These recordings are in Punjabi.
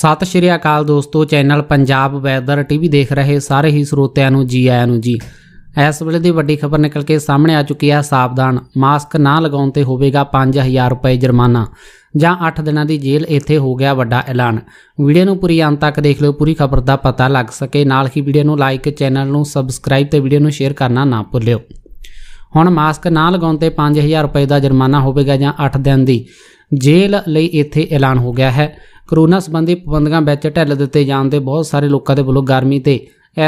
ਸਤਿ ਸ਼੍ਰੀ ਅਕਾਲ ਦੋਸਤੋ ਚੈਨਲ ਪੰਜਾਬ ਵੈਦਰ ਟੀਵੀ ਦੇਖ ਰਹੇ ਸਾਰੇ ਹੀ ਸਰੋਤਿਆਂ ਨੂੰ ਜੀ ਆਇਆਂ ਨੂੰ ਜੀ ਇਸ ਵੇਲੇ ਦੀ ਵੱਡੀ ਖਬਰ ਨਿਕਲ ਕੇ ਸਾਹਮਣੇ ਆ ਚੁੱਕੀ ਹੈ ਸਾਵਧਾਨ ਮਾਸਕ ਨਾ ਲਗਾਉਣ ਤੇ ਹੋਵੇਗਾ 5000 ਰੁਪਏ ਜੁਰਮਾਨਾ ਜਾਂ 8 ਦਿਨਾਂ ਦੀ ਜੇਲ੍ਹ ਇੱਥੇ ਹੋ ਗਿਆ ਵੱਡਾ ਐਲਾਨ ਵੀਡੀਓ ਨੂੰ ਪੂਰੀ ਅੰਤ ਤੱਕ ਦੇਖ ਲਿਓ ਪੂਰੀ ਖਬਰ ਦਾ ਪਤਾ ਲੱਗ ਸਕੇ ਨਾਲ ਹੀ ਵੀਡੀਓ ਨੂੰ ਲਾਈਕ ਚੈਨਲ ਨੂੰ ਸਬਸਕ੍ਰਾਈਬ ਤੇ ਵੀਡੀਓ ਨੂੰ ਸ਼ੇਅਰ ਕਰਨਾ ਨਾ ਭੁੱਲਿਓ ਹੁਣ ਮਾਸਕ ਨਾ ਲਗਾਉਣ ਤੇ 5000 ਰੁਪਏ ਦਾ ਜੁਰਮਾਨਾ ਹੋਵੇਗਾ ਜਾਂ 8 ਦਿਨ ਦੀ ਜੇਲ੍ਹ ਲਈ ਇੱਥੇ ਐਲਾਨ ਹੋ ਗਿਆ ਹੈ ਕਰੋਨਾ ਸੰਬੰਧੀ ਪਾਬੰਦੀਆਂ ਵਿੱਚ ਢਿੱਲ ਦਿੱਤੇ ਜਾਣ ਦੇ ਬਹੁਤ ਸਾਰੇ ਲੋਕਾਂ ਦੇ ਵੱਲੋਂ ਗਰਮੀ ਤੇ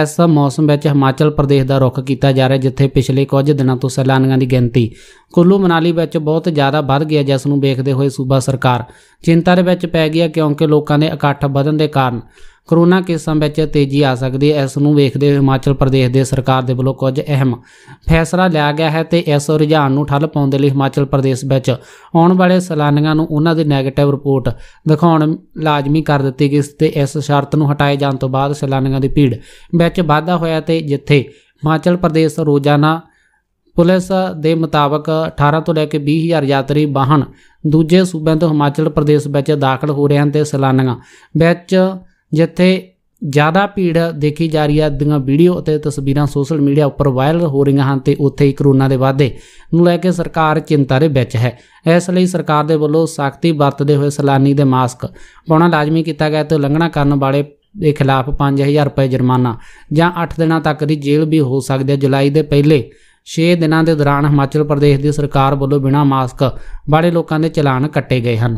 ਇਸ ਮੌਸਮ ਵਿੱਚ ਹਿਮਾਚਲ ਪ੍ਰਦੇਸ਼ ਦਾ ਰੁਖ ਕੀਤਾ ਜਾ ਰਿਹਾ ਜਿੱਥੇ ਪਿਛਲੇ ਕੁਝ ਦਿਨਾਂ ਤੋਂ ਸੈਲਾਨੀਆਂ ਦੀ ਗਿਣਤੀ ਕੁੱਲੂ ਮਨਾਲੀ ਵਿੱਚ ਬਹੁਤ ਜ਼ਿਆਦਾ ਵੱਧ ਗਿਆ ਜਿਸ ਨੂੰ ਵੇਖਦੇ ਹੋਏ ਸੂਬਾ ਸਰਕਾਰ ਚਿੰਤਾ ਦੇ ਵਿੱਚ ਪੈ ਗਈ ਕਿਉਂਕਿ ਲੋਕਾਂ ਦੇ ਇਕੱਠ ਵਧਣ ਦੇ ਕਾਰਨ ਕਰੋਨਾ ਕੇਸਾਂ ਵਿੱਚ ਤੇਜ਼ੀ ਆ ਸਕਦੀ ਹੈ ਇਸ ਨੂੰ ਵੇਖਦੇ ਹੋਏ ਹਿਮਾਚਲ ਪ੍ਰਦੇਸ਼ ਦੇ ਸਰਕਾਰ ਦੇ ਵੱਲੋਂ ਕੁਝ ਅਹਿਮ ਫੈਸਲਾ ਲਿਆ ਗਿਆ ਹੈ ਤੇ ਇਸ ਰੁਝਾਨ ਨੂੰ ਠੱਲ ਪਾਉਣ ਦੇ ਲਈ ਹਿਮਾਚਲ ਪ੍ਰਦੇਸ਼ ਵਿੱਚ ਆਉਣ ਵਾਲੇ ਸੈਲਾਨੀਆਂ ਨੂੰ ਉਹਨਾਂ ਦੀ ਨੈਗੇਟਿਵ ਰਿਪੋਰਟ ਦਿਖਾਉਣ ਲਾਜ਼ਮੀ ਕਰ ਦਿੱਤੀ ਗਈ ਤੇ ਇਸ ਸ਼ਰਤ ਨੂੰ ਹਟਾਏ ਜਾਣ ਤੋਂ ਬਾਅਦ ਸੈਲਾਨੀਆਂ ਦੀ ਭੀੜ ਵਿੱਚ ਵਾਧਾ ਹੋਇਆ ਤੇ ਜਿੱਥੇ ਹਿਮਾਚਲ ਪ੍ਰਦੇਸ਼ ਰੋਜ਼ਾਨਾ ਪੁਲਿਸ ਦੇ ਮੁਤਾਬਕ 18 ਤੋਂ ਲੈ ਕੇ 20000 ਯਾਤਰੀ ਵਾਹਨ ਦੂਜੇ ਸੂਬਿਆਂ ਤੋਂ ਹਿਮਾਚਲ ਪ੍ਰਦੇਸ਼ ਵਿੱਚ ਦਾਖਲ ਹੋ ਰਹੇ ਹਨ ਤੇ ਸਲਾਨੀਆਂ ਵਿੱਚ ਜਿੱਥੇ ਜ਼ਿਆਦਾ ਭੀੜ ਦੇਖੀ ਜਾ ਰਹੀ ਹੈ ਦੀਆਂ ਵੀਡੀਓ ਅਤੇ ਤਸਵੀਰਾਂ ਸੋਸ਼ਲ ਮੀਡੀਆ ਉੱਪਰ ਵਾਇਰਲ ਹੋ ਰਹੀਆਂ ਹਨ ਤੇ ਉੱਥੇ ਹੀ ਕਰੋਨਾ ਦੇ ਵਾਧੇ ਨੂੰ ਲੈ ਕੇ ਸਰਕਾਰ ਚਿੰਤਾ ਦੇ ਵਿੱਚ ਹੈ ਇਸ ਲਈ ਸਰਕਾਰ ਦੇ ਵੱਲੋਂ ਸਖਤੀ ਵਰਤਦੇ ਹੋਏ ਸਲਾਨੀ ਦੇ ਮਾਸਕ ਪਾਉਣਾ ਲਾਜ਼ਮੀ ਕੀਤਾ ਗਿਆ ਤੇ ਉਲੰਘਣਾ ਕਰਨ ਵਾਲੇ ਦੇ ਖਿਲਾਫ 5000 ਰੁਪਏ ਜੁਰਮਾਨਾ ਜਾਂ 8 ਦਿਨਾਂ ਤੱਕ ਦੀ ਜੇਲ੍ਹ ਵੀ ਹੋ ਸਕਦੀ ਹੈ ਜੁਲਾਈ ਦੇ ਪਹਿਲੇ 6 ਦਿਨਾਂ ਦੇ ਦੌਰਾਨ ਹਿਮਾਚਲ ਪ੍ਰਦੇਸ਼ ਦੀ ਸਰਕਾਰ ਵੱਲੋਂ ਬਿਨਾਂ ਮਾਸਕ ਵਾਲੇ ਲੋਕਾਂ ਦੇ ਚਲਾਨ ਕੱਟੇ ਗਏ ਹਨ